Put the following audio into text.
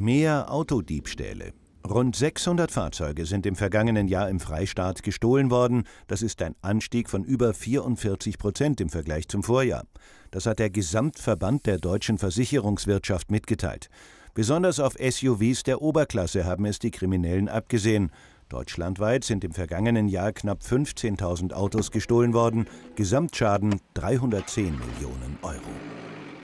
Mehr Autodiebstähle. Rund 600 Fahrzeuge sind im vergangenen Jahr im Freistaat gestohlen worden. Das ist ein Anstieg von über 44 Prozent im Vergleich zum Vorjahr. Das hat der Gesamtverband der deutschen Versicherungswirtschaft mitgeteilt. Besonders auf SUVs der Oberklasse haben es die Kriminellen abgesehen. Deutschlandweit sind im vergangenen Jahr knapp 15.000 Autos gestohlen worden. Gesamtschaden 310 Millionen Euro.